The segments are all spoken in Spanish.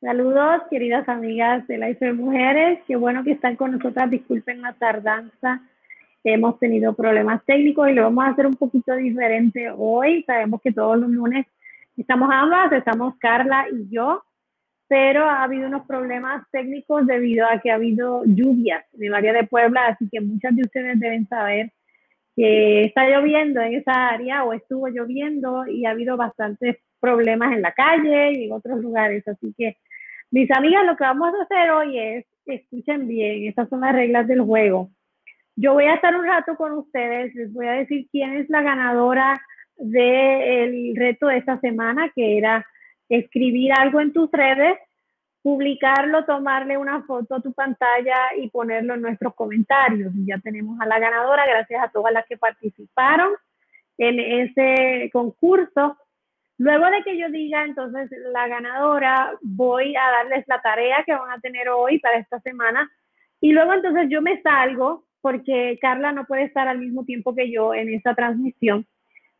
Saludos, queridas amigas de Life Mujeres. Qué bueno que están con nosotras. Disculpen la tardanza. Hemos tenido problemas técnicos y lo vamos a hacer un poquito diferente hoy. Sabemos que todos los lunes estamos ambas, estamos Carla y yo, pero ha habido unos problemas técnicos debido a que ha habido lluvias en el área de Puebla, así que muchas de ustedes deben saber que está lloviendo en esa área o estuvo lloviendo y ha habido bastantes problemas en la calle y en otros lugares, así que mis amigas, lo que vamos a hacer hoy es, escuchen bien, estas son las reglas del juego. Yo voy a estar un rato con ustedes, les voy a decir quién es la ganadora del reto de esta semana, que era escribir algo en tus redes, publicarlo, tomarle una foto a tu pantalla y ponerlo en nuestros comentarios. Ya tenemos a la ganadora, gracias a todas las que participaron en ese concurso. Luego de que yo diga entonces la ganadora, voy a darles la tarea que van a tener hoy para esta semana. Y luego entonces yo me salgo porque Carla no puede estar al mismo tiempo que yo en esta transmisión.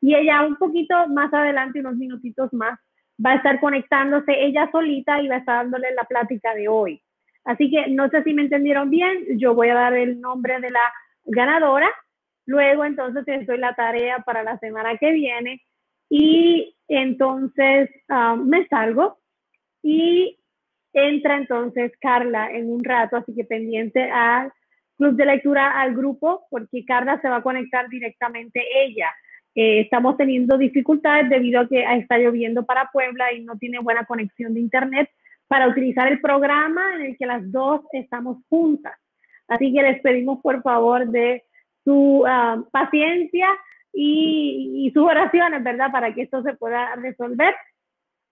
Y ella un poquito más adelante, unos minutitos más, va a estar conectándose ella solita y va a estar dándole la plática de hoy. Así que no sé si me entendieron bien, yo voy a dar el nombre de la ganadora. Luego entonces les doy la tarea para la semana que viene y entonces ah, me salgo y entra entonces Carla en un rato, así que pendiente al club de lectura, al grupo, porque Carla se va a conectar directamente ella. Eh, estamos teniendo dificultades debido a que está lloviendo para Puebla y no tiene buena conexión de internet para utilizar el programa en el que las dos estamos juntas. Así que les pedimos por favor de su ah, paciencia y, sus oraciones, ¿verdad? Para que esto se pueda resolver.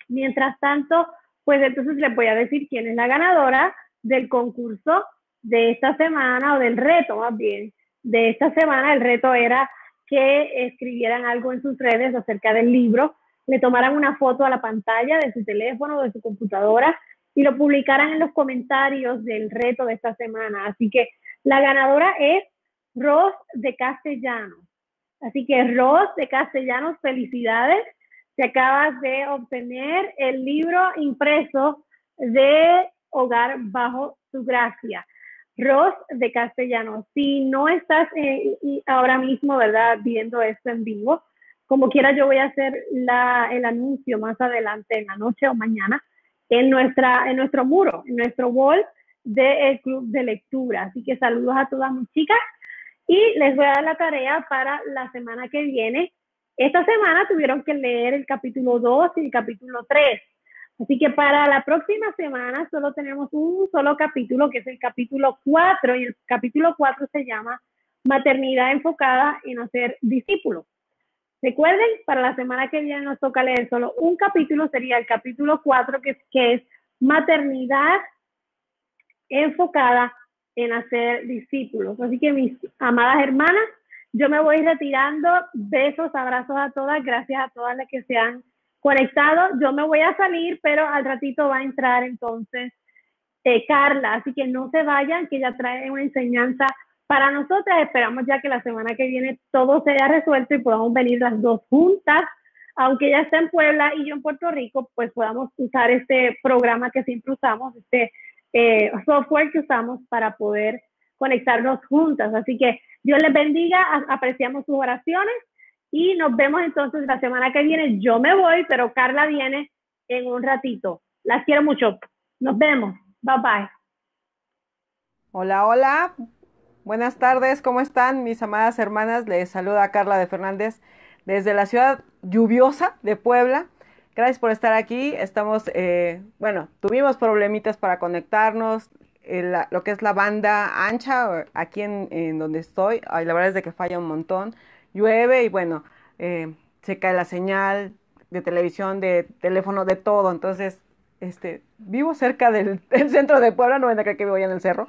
Mientras tanto, pues entonces le voy a decir quién es la ganadora del concurso de esta semana o del reto más bien. De esta semana el reto era que escribieran algo en sus redes acerca del libro, le tomaran una foto a la pantalla de su teléfono, o de su computadora y lo publicaran en los comentarios del reto de esta semana. Así que la ganadora es Ros de Castellanos. Así que Ross de Castellanos, felicidades. Te acabas de obtener el libro impreso de Hogar bajo su gracia. Ross de Castellanos, si no estás eh, ahora mismo, ¿verdad? Viendo esto en vivo, como quiera yo voy a hacer el anuncio más adelante en la noche o mañana en, nuestra, en nuestro muro, en nuestro wall del Club de Lectura. Así que saludos a todas mis chicas y les voy a dar la tarea para la semana que viene. Esta semana tuvieron que leer el capítulo 2 y el capítulo 3. Así que para la próxima semana solo tenemos un solo capítulo, que es el capítulo 4, y el capítulo 4 se llama Maternidad enfocada en hacer discípulos. Recuerden, para la semana que viene nos toca leer solo un capítulo, sería el capítulo 4, que, que es Maternidad enfocada en hacer discípulos. Así que mis amadas hermanas, yo me voy retirando. Besos, abrazos a todas. Gracias a todas las que se han conectado. Yo me voy a salir, pero al ratito va a entrar entonces eh, Carla. Así que no se vayan, que ella trae una enseñanza para nosotras. Esperamos ya que la semana que viene todo sea resuelto y podamos venir las dos juntas. Aunque ella está en Puebla y yo en Puerto Rico, pues podamos usar este programa que siempre usamos, este eh, software que usamos para poder conectarnos juntas. Así que Dios les bendiga, apreciamos sus oraciones y nos vemos entonces la semana que viene. Yo me voy, pero Carla viene en un ratito. Las quiero mucho. Nos vemos. Bye bye. Hola, hola. Buenas tardes, ¿cómo están mis amadas hermanas? Les saluda Carla de Fernández desde la ciudad lluviosa de Puebla. Gracias por estar aquí. Estamos, eh, bueno, tuvimos problemitas para conectarnos. Eh, lo que es la banda ancha, aquí en, donde estoy, la verdad es de que falla un montón. Llueve y bueno, eh, se cae la señal de televisión, de teléfono, de todo. Entonces, este, vivo cerca del, centro de Puebla, no me que vivo allá en el cerro,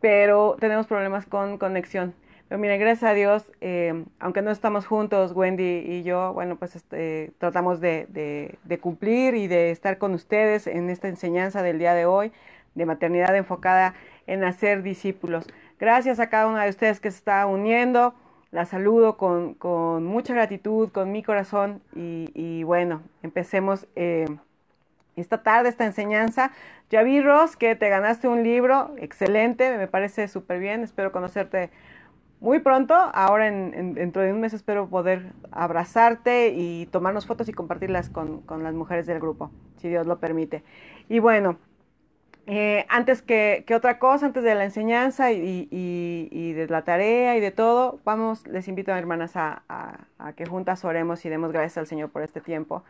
pero tenemos problemas con conexión. Pero gracias a Dios, em, aunque no estamos juntos, Wendy y yo, bueno, pues este, tratamos de, cumplir y de estar con ustedes en esta enseñanza del día de hoy, de maternidad enfocada en hacer discípulos. Gracias a cada una de ustedes que se está uniendo. La saludo con, mucha gratitud, con mi corazón y, bueno, empecemos. Em, esta tarde, esta enseñanza. Ya vi, Ross, que te ganaste un libro excelente, me parece súper bien. Espero conocerte muy pronto, ahora en, dentro de un mes espero poder abrazarte y tomarnos fotos y compartirlas con, con las mujeres del grupo, si Dios lo permite. Y bueno, eh, antes que, otra cosa, antes de la enseñanza y, de la tarea y de todo, vamos, les invito a hermanas a, que juntas oremos y demos gracias al Señor por este tiempo,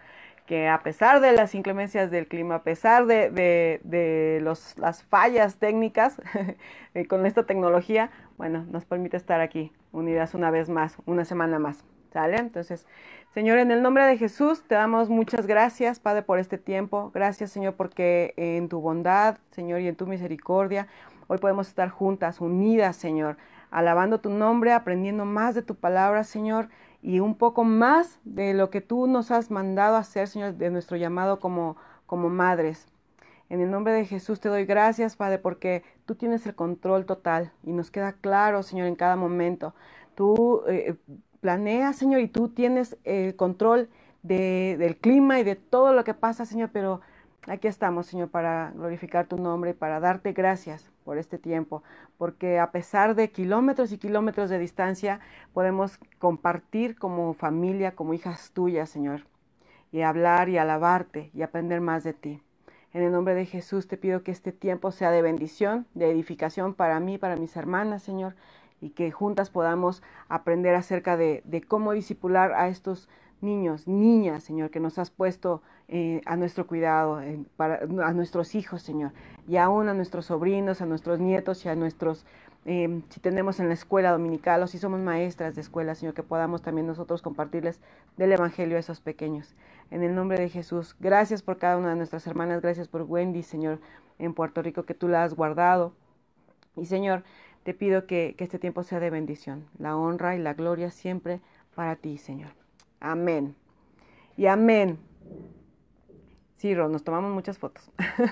que a pesar de las inclemencias del clima, a pesar de, las fallas técnicas con esta tecnología, bueno, nos permite estar aquí unidas una vez más, una semana más. ¿Sale? Entonces, Señor, en el nombre de Jesús te damos muchas gracias, Padre, por este tiempo. Gracias, Señor, porque eh, en tu bondad, Señor, y en tu misericordia, hoy podemos estar juntas, unidas, Señor, alabando tu nombre, aprendiendo más de tu palabra, Señor, y un poco más de lo que tú nos has mandado hacer, Señor, de nuestro llamado como, como madres. En el nombre de Jesús te doy gracias, Padre, porque tú tienes el control total y nos queda claro, Señor, en cada momento. Tú eh, planea, Señor, y tú tienes el control del clima y de todo lo que pasa, Señor, pero aquí estamos, Señor, para glorificar tu nombre y para darte gracias por este tiempo, porque a pesar de kilómetros y kilómetros de distancia, podemos compartir como familia, como hijas tuyas, Señor, y hablar y alabarte y aprender más de ti. En el nombre de Jesús te pido que este tiempo sea de bendición, de edificación para mí, para mis hermanas, Señor, y que juntas podamos aprender acerca de, cómo disipular a estos niños, niñas, Señor, que nos has puesto eh, a nuestro cuidado, para, a nuestros hijos, Señor, y aún a nuestros sobrinos, a nuestros nietos y a nuestros, em, si tenemos en la escuela dominical o si somos maestras de escuela, Señor, que podamos también nosotros compartirles del Evangelio a esos pequeños. En el nombre de Jesús, gracias por cada una de nuestras hermanas, gracias por Wendy, Señor, en Puerto Rico, que tú la has guardado. Y Señor, te pido que, este tiempo sea de bendición. La honra y la gloria siempre para ti, Señor. Amén. Y amén. Sí, Ros, nos tomamos muchas fotos.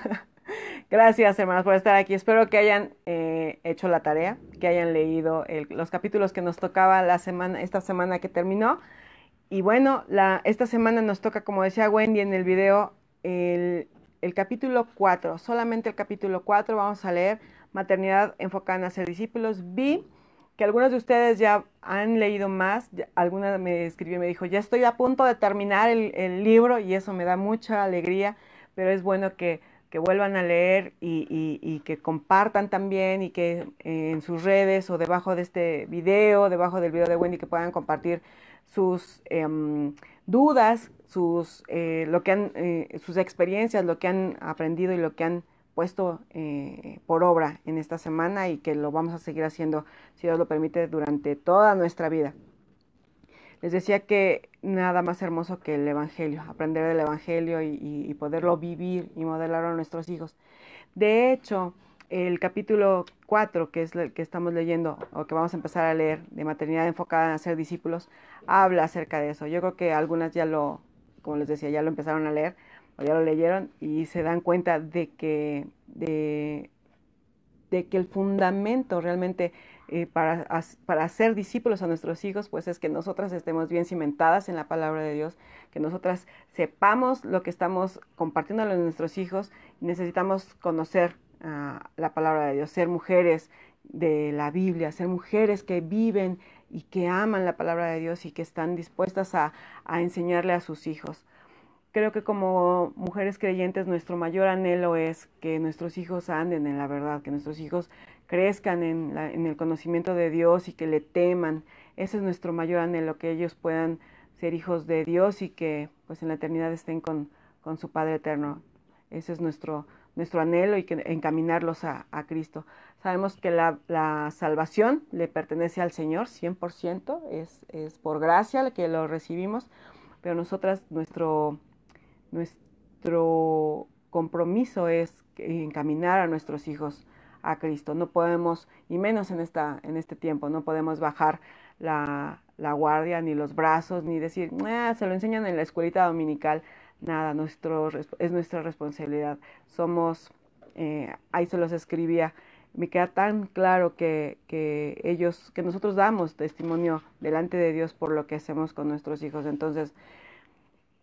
Gracias, hermanos, por estar aquí. Espero que hayan eh, hecho la tarea, que hayan leído los capítulos que nos tocaba la semana, esta semana que terminó. Y bueno, esta semana nos toca, como decía Wendy en el video, el, el capítulo 4, solamente el capítulo 4 vamos a leer maternidad enfocada en hacer discípulos. Vi que algunos de ustedes ya han leído más, alguna me escribió y me dijo, ya estoy a punto de terminar el, libro y eso me da mucha alegría, pero es bueno que, que vuelvan a leer y, que compartan también y que eh, en sus redes o debajo de este video, debajo del video de Wendy, que puedan compartir sus em, dudas, sus, eh, lo que han, eh, sus experiencias, lo que han aprendido y lo que han puesto eh, por obra en esta semana y que lo vamos a seguir haciendo, si Dios lo permite, durante toda nuestra vida. Les decía que nada más hermoso que el Evangelio, aprender del Evangelio y, poderlo vivir y modelar a nuestros hijos. De hecho, el capítulo 4, que es el que estamos leyendo o que vamos a empezar a leer de maternidad enfocada en ser discípulos, habla acerca de eso. Yo creo que algunas ya lo, como les decía, ya lo empezaron a leer, ya lo leyeron y se dan cuenta de que, de, que el fundamento realmente eh, para, ser discípulos a nuestros hijos, pues es que nosotras estemos bien cimentadas en la palabra de Dios, que nosotras sepamos lo que estamos compartiendo a nuestros hijos y necesitamos conocer ah, la palabra de Dios, ser mujeres de la Biblia, ser mujeres que viven y que aman la palabra de Dios y que están dispuestas a enseñarle a sus hijos. Creo que como mujeres creyentes nuestro mayor anhelo es que nuestros hijos anden en la verdad, que nuestros hijos crezcan en, en el conocimiento de Dios y que le teman. Ese es nuestro mayor anhelo, que ellos puedan ser hijos de Dios y que pues en la eternidad estén con, con su Padre Eterno. Ese es nuestro, nuestro anhelo y que, encaminarlos a, Cristo. Sabemos que la, salvación le pertenece al Señor 100%, es, es por gracia que lo recibimos, pero nosotras, nuestro nuestro compromiso es encaminar a nuestros hijos a Cristo. No podemos, y menos en, esta, en este tiempo, no podemos bajar la, guardia, ni los brazos, ni decir, ah, se lo enseñan en la escuelita dominical. Nada, nuestro, es nuestra responsabilidad. Somos, eh, ahí se los escribía, me queda tan claro que, que, ellos, que nosotros damos testimonio delante de Dios por lo que hacemos con nuestros hijos. Entonces,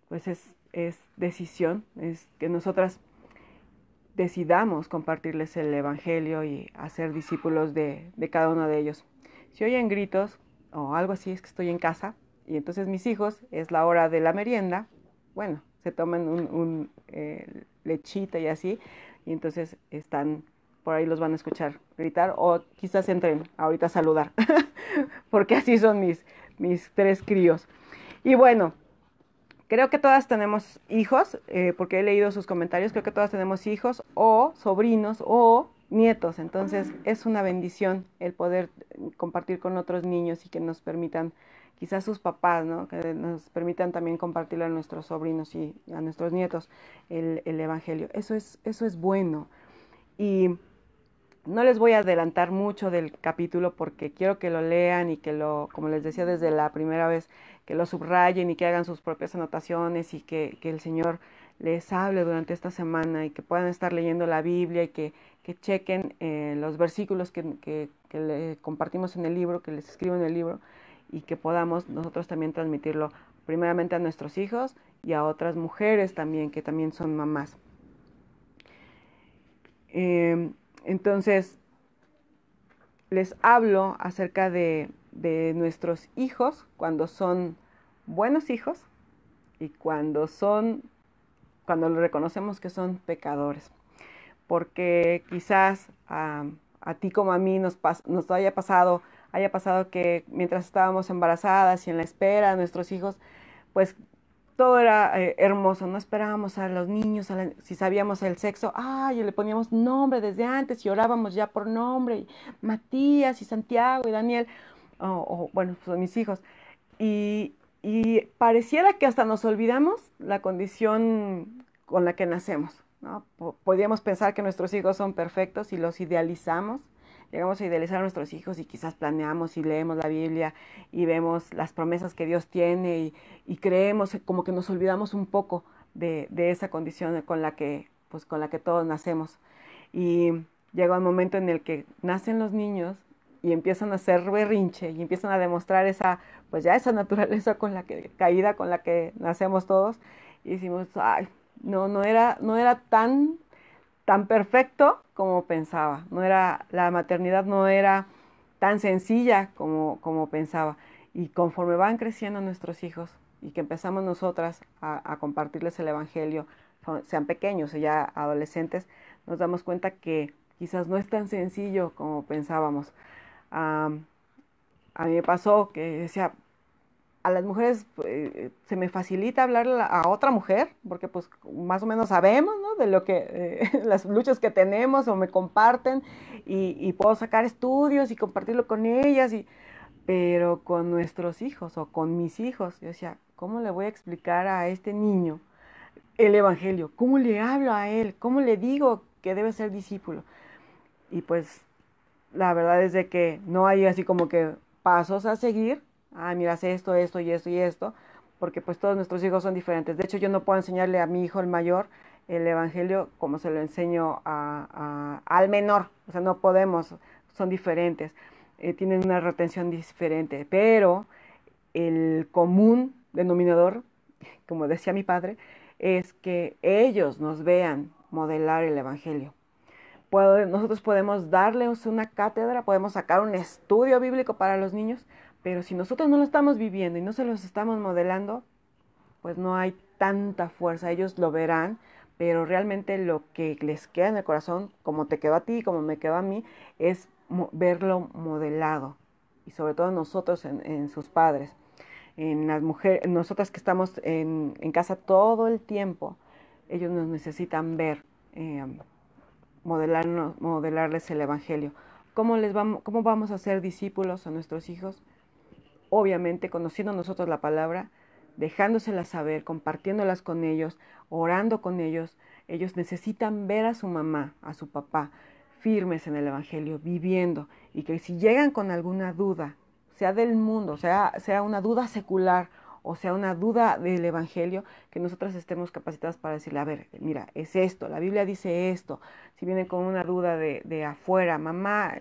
pues es es decisión, es que nosotras decidamos compartirles el Evangelio y hacer discípulos de, cada uno de ellos. Si oyen gritos o algo así es que estoy en casa y entonces mis hijos es la hora de la merienda, bueno, se toman un, eh, lechita y así y entonces están por ahí los van a escuchar gritar o quizás entren ahorita a saludar porque así son mis, mis tres críos. Y bueno, Creo que todas tenemos hijos, eh, porque he leído sus comentarios, creo que todas tenemos hijos o sobrinos o nietos, entonces ah. es una bendición el poder eh, compartir con otros niños y que nos permitan, quizás sus papás, ¿no? que nos permitan también compartir a nuestros sobrinos y a nuestros nietos el, el Evangelio. Eso es, eso es bueno. Y no les voy a adelantar mucho del capítulo porque quiero que lo lean y que lo, como les decía desde la primera vez, que lo subrayen y que hagan sus propias anotaciones y que, el Señor les hable durante esta semana y que puedan estar leyendo la Biblia y que, que chequen eh, los versículos que, que, le compartimos en el libro, que les escribo en el libro y que podamos nosotros también transmitirlo primeramente a nuestros hijos y a otras mujeres también que también son mamás. Em, entonces, les hablo acerca de, nuestros hijos cuando son buenos hijos y cuando son, cuando reconocemos que son pecadores. Porque quizás a, ti como a mí nos, nos haya pasado, haya pasado que mientras estábamos embarazadas y en la espera de nuestros hijos, pues todo era eh, hermoso, no esperábamos a los niños, si sabíamos el sexo, ay, le poníamos nombre desde antes y orábamos ya por nombre, Matías y Santiago y Daniel, o, bueno, pues, mis hijos. Y, pareciera que hasta nos olvidamos la condición con la que nacemos. ¿no? Podíamos pensar que nuestros hijos son perfectos y los idealizamos llegamos a idealizar a nuestros hijos y quizás planeamos y leemos la Biblia y vemos las promesas que Dios tiene y, creemos como que nos olvidamos un poco de, esa condición con la que pues con la que todos nacemos y llega el momento en el que nacen los niños y empiezan a hacer berrinche y empiezan a demostrar esa pues ya esa naturaleza con la que caída con la que nacemos todos y decimos ay no no era no era tan tan perfecto como pensaba. No era, la maternidad no era tan sencilla como, como pensaba. Y conforme van creciendo nuestros hijos y que empezamos nosotras a, compartirles el Evangelio, sean pequeños o ya adolescentes, nos damos cuenta que quizás no es tan sencillo como pensábamos. a mí me pasó que decía, a las mujeres eh, se me facilita hablar a otra mujer, porque pues más o menos sabemos, ¿no? De lo que, eh, las luchas que tenemos o me comparten y, puedo sacar estudios y compartirlo con ellas, y, pero con nuestros hijos o con mis hijos, yo decía, ¿cómo le voy a explicar a este niño el Evangelio? ¿Cómo le hablo a él? ¿Cómo le digo que debe ser discípulo? Y pues la verdad es de que no hay así como que pasos a seguir, ah, mira, esto, esto y esto y esto, porque pues todos nuestros hijos son diferentes. De hecho, yo no puedo enseñarle a mi hijo el mayor el Evangelio como se lo enseño al menor, o sea, no podemos, son diferentes, eh, tienen una retención diferente, pero el común denominador, como decía mi padre, es que ellos nos vean modelar el Evangelio. nosotros podemos darles una cátedra, podemos sacar un estudio bíblico para los niños, pero si nosotros no lo estamos viviendo y no se los estamos modelando, pues no hay tanta fuerza. Ellos lo verán, pero realmente lo que les queda en el corazón, como te quedó a ti, como me quedó a mí, es verlo modelado. Y sobre todo nosotros en, sus padres, en las mujeres, nosotras que estamos en, casa todo el tiempo, ellos nos necesitan ver, eh, modelarles el Evangelio. ¿Cómo, les vamos, ¿Cómo vamos a ser discípulos a nuestros hijos? obviamente conociendo nosotros la palabra, dejándosela saber, compartiéndolas con ellos, orando con ellos. Ellos necesitan ver a su mamá, a su papá, firmes en el Evangelio, viviendo, y que si llegan con alguna duda, sea del mundo, sea, sea una duda secular o sea una duda del Evangelio, que nosotras estemos capacitadas para decirle, a ver, mira, es esto, la Biblia dice esto, si vienen con una duda de, afuera, mamá,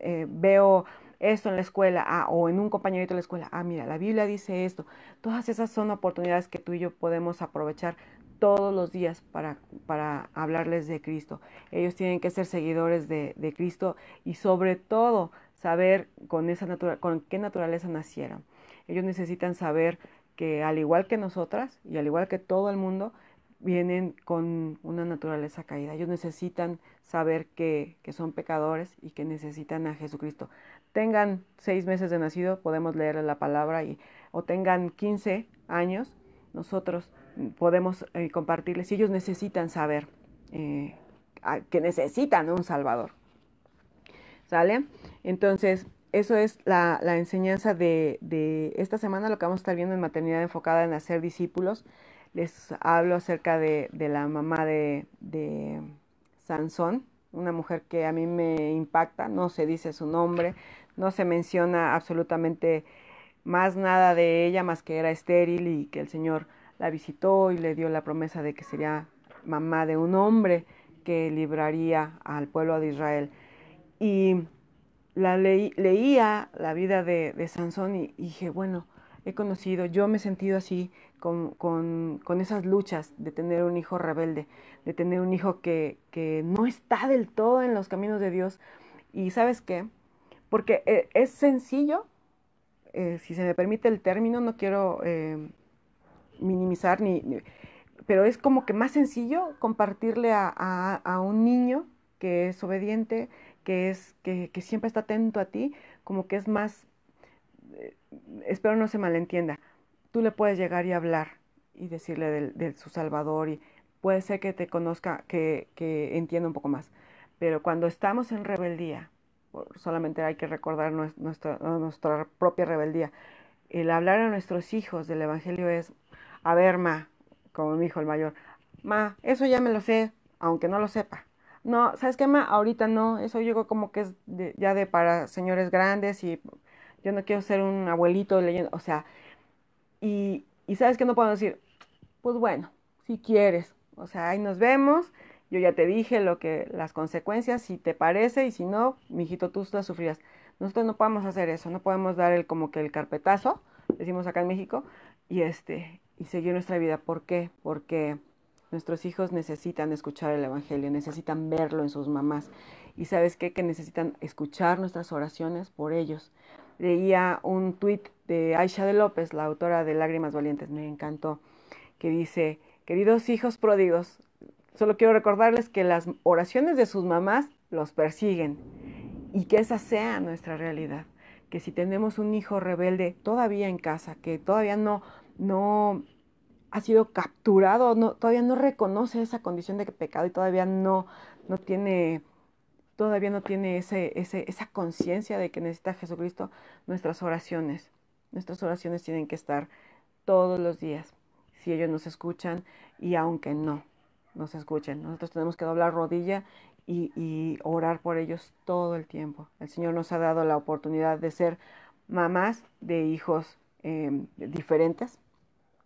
eh, veo esto en la escuela, ah, o en un compañerito de la escuela, ah, mira, la Biblia dice esto. Todas esas son oportunidades que tú y yo podemos aprovechar todos los días para, para hablarles de Cristo. Ellos tienen que ser seguidores de, Cristo y sobre todo saber con, esa con qué naturaleza nacieron. Ellos necesitan saber que al igual que nosotras y al igual que todo el mundo, vienen con una naturaleza caída. Ellos necesitan saber que, que, son pecadores y que necesitan a Jesucristo tengan seis meses de nacido, podemos leerle la palabra, y, o tengan 15 años, nosotros mm, podemos eh, compartirles. Si ellos necesitan saber eh, que necesitan un Salvador. ¿Sale? Entonces, eso es la, enseñanza de, esta semana, lo que vamos a estar viendo en Maternidad Enfocada en Hacer Discípulos. Les hablo acerca de, la mamá de, de Sansón, una mujer que a mí me impacta, no se dice su nombre, no se menciona absolutamente más nada de ella más que era estéril y que el Señor la visitó y le dio la promesa de que sería mamá de un hombre que libraría al pueblo de Israel. Y la leía la vida de, Sansón y, dije, bueno, he conocido, yo me he sentido así con, con, con, esas luchas de tener un hijo rebelde, de tener un hijo que, que no está del todo en los caminos de Dios. Y sabes qué, porque eh, es sencillo, eh, si se me permite el término, no quiero eh, minimizar ni, pero es como que más sencillo compartirle a, un niño que es obediente, que es, que, siempre está atento a ti, como que es más, espero no se malentienda, tú le puedes llegar y hablar y decirle de, su Salvador y puede ser que te conozca, que, que entienda un poco más. Pero cuando estamos en rebeldía, solamente hay que recordar nuestra, nuestra propia rebeldía. El hablar a nuestros hijos del Evangelio es, a ver, ma, como mi hijo el mayor, ma, eso ya me lo sé, aunque no lo sepa. No, ¿sabes qué, ma? Ahorita no, eso yo como que es ya de para señores grandes y yo no quiero ser un abuelito leyendo, o sea, y, y ¿sabes qué? No puedo decir, pues bueno, si quieres, o sea, ahí nos vemos yo ya te dije lo que las consecuencias, si te parece y si no, mijito, tú las sufrías. Nosotros no podemos hacer eso, no podemos dar el como que el carpetazo, decimos acá en México, y este y seguir nuestra vida. ¿Por qué? Porque nuestros hijos necesitan escuchar el evangelio, necesitan verlo en sus mamás y sabes qué que necesitan escuchar nuestras oraciones por ellos. Leía un tuit de Aisha de López, la autora de Lágrimas Valientes, me encantó, que dice, queridos hijos pródigos, Solo quiero recordarles que las oraciones de sus mamás los persiguen y que esa sea nuestra realidad. Que si tenemos un hijo rebelde todavía en casa, que todavía no, no ha sido capturado, todavía no reconoce esa condición de pecado y todavía no, no tiene, todavía no tiene esa conciencia de que necesita Jesucristo, nuestras oraciones, nuestras oraciones tienen que estar todos los días, si ellos nos escuchan y aunque no nos escuchen. Nosotros tenemos que doblar rodilla y, orar por ellos todo el tiempo. El Señor nos ha dado la oportunidad de ser mamás de hijos em, diferentes.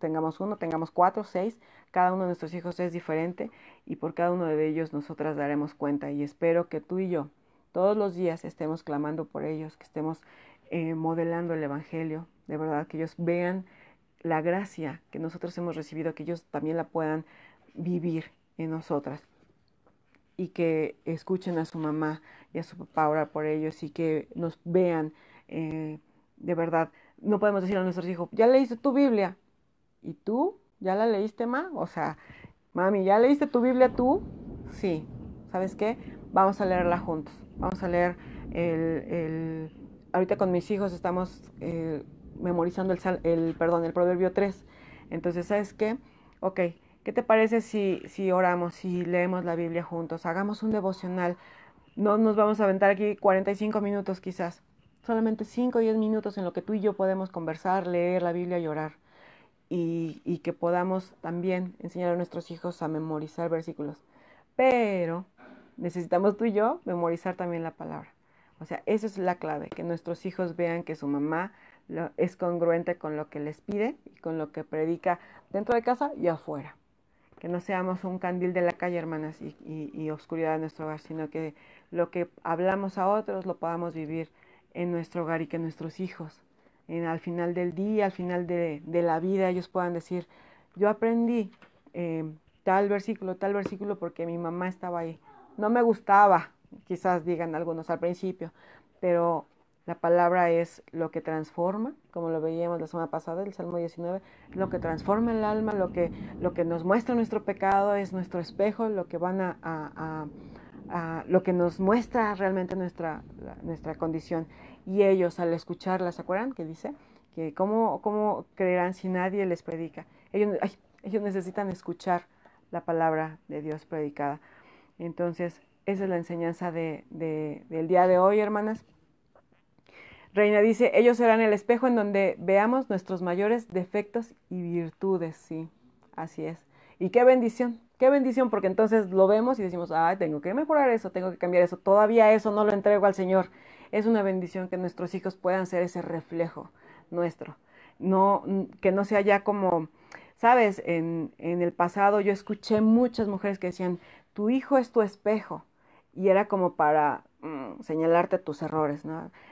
Tengamos uno, tengamos cuatro, seis. Cada uno de nuestros hijos es diferente y por cada uno de ellos nosotras daremos cuenta. Y espero que tú y yo todos los días estemos clamando por ellos, que estemos eh, modelando el Evangelio. De verdad, que ellos vean la gracia que nosotros hemos recibido, que ellos también la puedan vivir en nosotras y que escuchen a su mamá y a su papá orar por ellos y que nos vean eh, de verdad. No podemos decir a nuestros hijos, ya leíste tu Biblia. ¿Y tú? ¿Ya la leíste, ma? O sea, mami, ¿ya leíste tu Biblia tú? Sí. ¿Sabes qué? Vamos a leerla juntos. Vamos a leer el... el... Ahorita con mis hijos estamos eh, memorizando el, el, perdón, el proverbio 3. Entonces, ¿sabes qué? Ok ¿Qué te parece si, si oramos, si leemos la Biblia juntos? Hagamos un devocional. No nos vamos a aventar aquí 45 minutos quizás. Solamente 5 o 10 minutos en lo que tú y yo podemos conversar, leer la Biblia y orar. Y, que podamos también enseñar a nuestros hijos a memorizar versículos. Pero necesitamos tú y yo memorizar también la palabra. O sea, esa es la clave, que nuestros hijos vean que su mamá es congruente con lo que les pide y con lo que predica dentro de casa y afuera que no seamos un candil de la calle, hermanas, y, oscuridad en nuestro hogar, sino que lo que hablamos a otros lo podamos vivir en nuestro hogar y que nuestros hijos, en, al final del día, al final de, la vida, ellos puedan decir, yo aprendí eh, tal versículo, tal versículo porque mi mamá estaba ahí. No me gustaba, quizás digan algunos al principio, pero la palabra es lo que transforma, como lo veíamos la semana pasada, el Salmo 19, lo que transforma el alma, lo que, lo que nos muestra nuestro pecado, es nuestro espejo, lo que van a, lo que nos muestra realmente nuestra, nuestra condición. Y ellos al escucharlas, ¿se acuerdan? Que dice que cómo, creerán si nadie les predica. Ellos, ellos necesitan escuchar la palabra de Dios predicada. Entonces, esa es la enseñanza del día de hoy, hermanas. Reina dice, ellos serán el espejo en donde veamos nuestros mayores defectos y virtudes, sí, así es. Y qué bendición, qué bendición, porque entonces lo vemos y decimos, ay, tengo que mejorar eso, tengo que cambiar eso, todavía eso no lo entrego al Señor. Es una bendición que nuestros hijos puedan ser ese reflejo nuestro, no, que no sea ya como, sabes, en, en el pasado yo escuché muchas mujeres que decían, tu hijo es tu espejo, y era como para Mm, señalarte tus errores,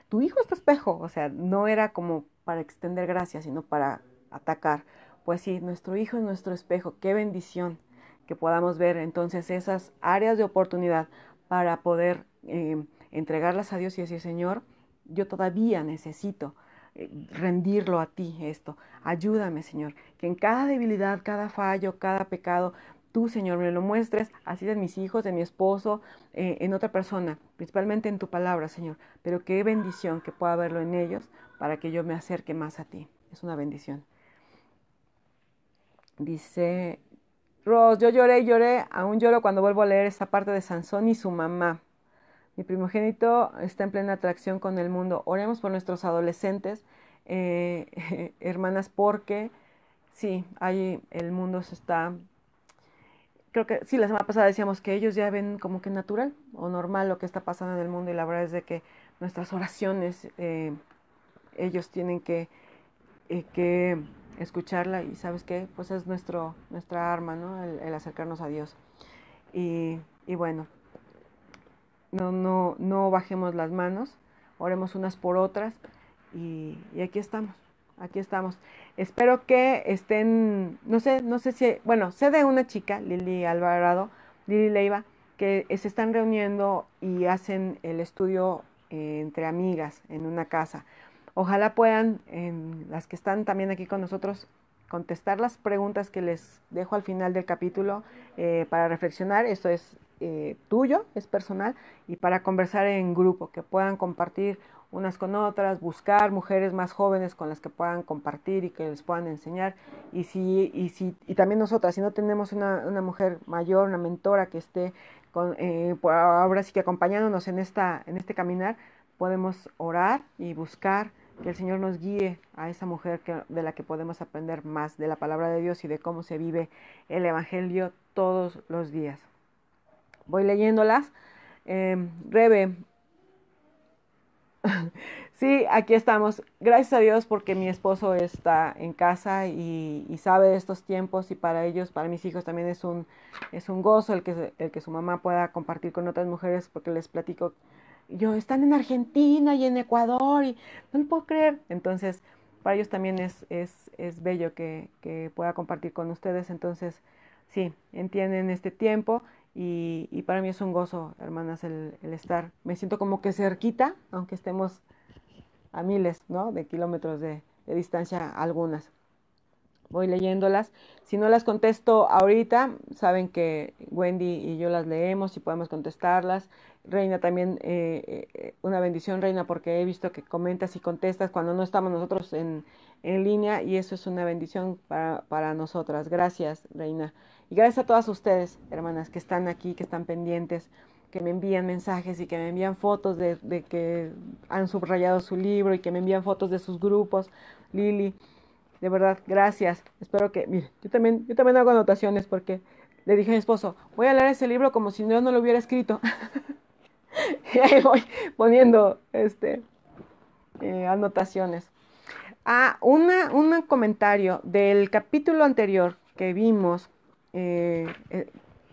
Tu hijo es tu espejo, o sea, no era como para extender gracias, sino para atacar. Pues sí, nuestro hijo es nuestro espejo, qué bendición que podamos ver entonces esas áreas de oportunidad para poder em, entregarlas a Dios y decir, Señor, yo todavía necesito eh, rendirlo a ti esto. Ayúdame, Señor, que en cada debilidad, cada fallo, cada pecado, tú, Señor, me lo muestres, así de mis hijos, de mi esposo, eh, en otra persona, principalmente en tu palabra, Señor. Pero qué bendición que pueda verlo en ellos para que yo me acerque más a ti. Es una bendición. Dice Ros, yo lloré lloré, aún lloro cuando vuelvo a leer esta parte de Sansón y su mamá. Mi primogénito está en plena atracción con el mundo. Oremos por nuestros adolescentes, eh, hermanas, porque sí, ahí el mundo se está creo que sí, la semana pasada decíamos que ellos ya ven como que natural o normal lo que está pasando en el mundo y la verdad es de que nuestras oraciones eh, ellos tienen eh, que, escucharla y sabes qué, pues es nuestro, nuestra arma, ¿no? El, acercarnos a Dios. Y, bueno, no, no, no bajemos las manos, oremos unas por otras y aquí estamos aquí estamos. Espero que estén, no sé, no sé si, bueno, sé de una chica, Lili Alvarado, Lili Leiva, que se están reuniendo y hacen el estudio eh, entre amigas en una casa. Ojalá puedan, las que están también aquí con nosotros, contestar las preguntas que les dejo al final del capítulo eh, para reflexionar. Esto es eh, tuyo, es personal, y para conversar en grupo, que puedan compartir unas con otras, buscar mujeres más jóvenes con las que puedan compartir y que les puedan enseñar. Y, si, y, si, también nosotras, si no tenemos una, mujer mayor, una mentora que esté eh, ahora sí que acompañándonos en, esta, en este caminar, podemos orar y buscar que el Señor nos guíe a esa mujer de la que podemos aprender más de la palabra de Dios y de cómo se vive el Evangelio todos los días. Voy leyéndolas. Em, Rebe, Sí, aquí estamos. Gracias a Dios porque mi esposo está en casa y, sabe de estos tiempos y para ellos, para mis hijos también es un, es un gozo el que, el que su mamá pueda compartir con otras mujeres porque les platico, yo, están en Argentina y en Ecuador y no puedo creer. Entonces, para ellos también es, es, bello que, que pueda compartir con ustedes. Entonces, sí, entienden este tiempo y, para mí es un gozo, hermanas, el, estar. Me siento como que cerquita, aunque estemos a miles ¿no? de kilómetros de, distancia algunas. Voy leyéndolas. Si no las contesto ahorita, saben que Wendy y yo las leemos y podemos contestarlas. Reina también, eh, eh, una bendición, Reina, porque he visto que comentas y contestas cuando no estamos nosotros en, en línea y eso es una bendición para, para nosotras. Gracias, Reina. Y gracias a todas ustedes, hermanas, que están aquí, que están pendientes, que me envían mensajes y que me envían fotos de, que han subrayado su libro y que me envían fotos de sus grupos. Lili, de verdad, gracias. Espero que, mire, yo también, yo también hago anotaciones porque le dije a mi esposo, voy a leer ese libro como si yo no lo hubiera escrito. y ahí voy poniendo este, eh, anotaciones. Ah, una, un comentario del capítulo anterior que vimos eh, eh,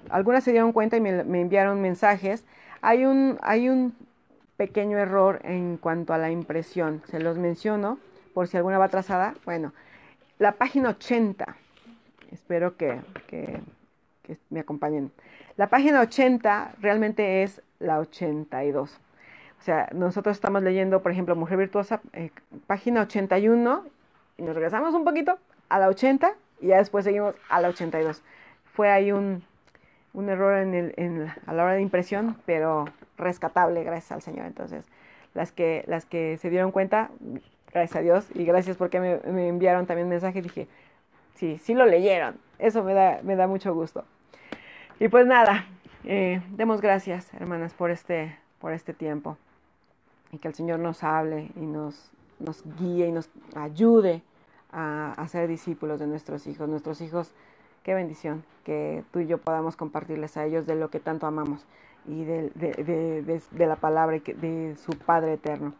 algunas se dieron cuenta y me, enviaron mensajes. Hay un, hay un pequeño error en cuanto a la impresión, se los menciono por si alguna va atrasada. Bueno, la página 80, espero que, me acompañen. La página 80 realmente es la 82. O sea, nosotros estamos leyendo, por ejemplo, Mujer Virtuosa, eh, página 81, y nos regresamos un poquito a la 80 y ya después seguimos a la 82 fue ahí un, error en a la hora de impresión, pero rescatable gracias al Señor. Entonces, las que, las que se dieron cuenta, gracias a Dios, y gracias porque me, enviaron también mensaje, dije, sí, sí lo leyeron, eso me da, mucho gusto. Y pues nada, eh, demos gracias, hermanas, por este, por este tiempo, y que el Señor nos hable y nos, nos guíe y nos ayude a, a ser discípulos de nuestros hijos. Nuestros hijos qué bendición que tú y yo podamos compartirles a ellos de lo que tanto amamos y de, la palabra de su Padre eterno.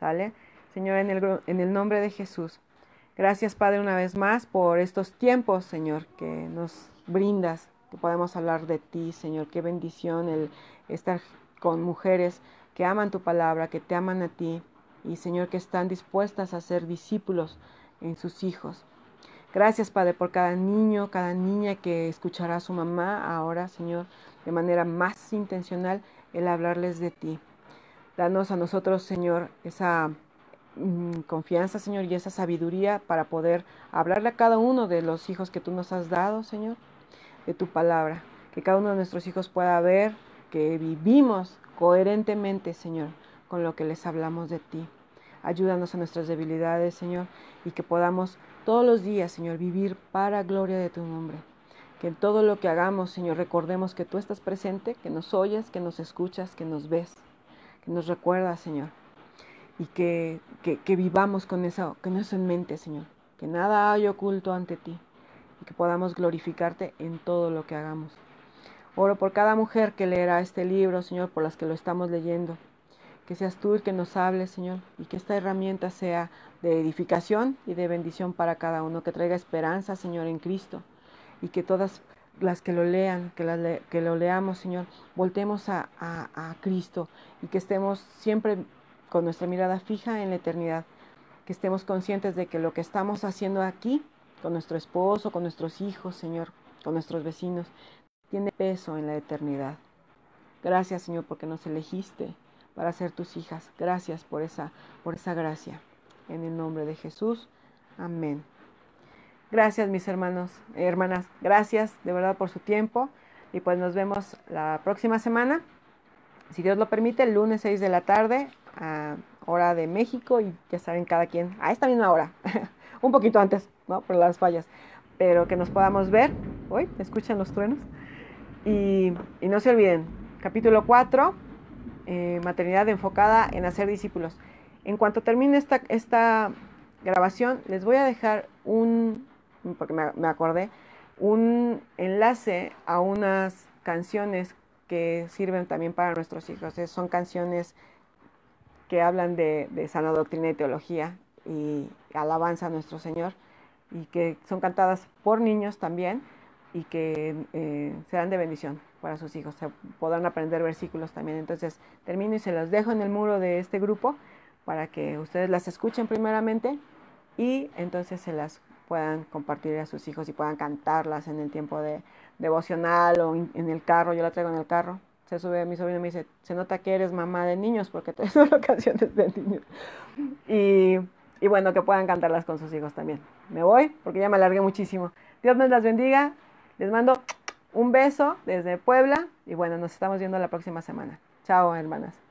¿Sale? Señor, en el, en el nombre de Jesús, gracias Padre una vez más por estos tiempos, Señor, que nos brindas, que podemos hablar de ti, Señor. Qué bendición el estar con mujeres que aman tu palabra, que te aman a ti y, Señor, que están dispuestas a ser discípulos en sus hijos. Gracias, Padre, por cada niño, cada niña que escuchará a su mamá ahora, Señor, de manera más intencional el hablarles de ti. Danos a nosotros, Señor, esa mm, confianza, Señor, y esa sabiduría para poder hablarle a cada uno de los hijos que tú nos has dado, Señor, de tu palabra. Que cada uno de nuestros hijos pueda ver que vivimos coherentemente, Señor, con lo que les hablamos de ti. Ayúdanos a nuestras debilidades, Señor, y que podamos todos los días, Señor, vivir para gloria de tu nombre. Que en todo lo que hagamos, Señor, recordemos que tú estás presente, que nos oyes, que nos escuchas, que nos ves, que nos recuerdas, Señor. Y que, que, vivamos con eso, no eso en mente, Señor. Que nada hay oculto ante ti. Y que podamos glorificarte en todo lo que hagamos. Oro por cada mujer que leerá este libro, Señor, por las que lo estamos leyendo que seas tú el que nos hable Señor, y que esta herramienta sea de edificación y de bendición para cada uno, que traiga esperanza, Señor, en Cristo, y que todas las que lo lean, que, que lo leamos, Señor, voltemos a, a Cristo y que estemos siempre con nuestra mirada fija en la eternidad, que estemos conscientes de que lo que estamos haciendo aquí, con nuestro esposo, con nuestros hijos, Señor, con nuestros vecinos, tiene peso en la eternidad. Gracias, Señor, porque nos elegiste para ser tus hijas. Gracias por esa, por esa gracia. En el nombre de Jesús. Amén. Gracias mis hermanos, eh, hermanas. Gracias de verdad por su tiempo. Y pues nos vemos la próxima semana. Si Dios lo permite, el lunes 6 de la tarde, a hora de México. Y ya saben, cada quien a esta misma hora. Un poquito antes, ¿no? Por las fallas. Pero que nos podamos ver. Hoy, escuchan los truenos. Y, y no se olviden, capítulo 4 eh, maternidad enfocada en hacer discípulos. En cuanto termine esta, esta grabación, les voy a dejar un, porque me, acordé, un enlace a unas canciones que sirven también para nuestros hijos. son canciones que hablan de, sana doctrina y teología y alabanza a nuestro Señor y que son cantadas por niños también y que eh, serán de bendición para sus hijos. Se podrán aprender versículos también. Entonces termino y se los dejo en el muro de este grupo para que ustedes las escuchen primeramente y entonces se las puedan compartir a sus hijos y puedan cantarlas en el tiempo de devocional o en el carro. Yo la traigo en el carro. Se sube mi sobrino y me dice, se nota que eres mamá de niños porque traes solo canciones de niños. Y, bueno, que puedan cantarlas con sus hijos también. Me voy porque ya me alargué muchísimo. Dios me las bendiga. Les mando un beso desde Puebla y bueno, nos estamos viendo la próxima semana. Chao, hermanas.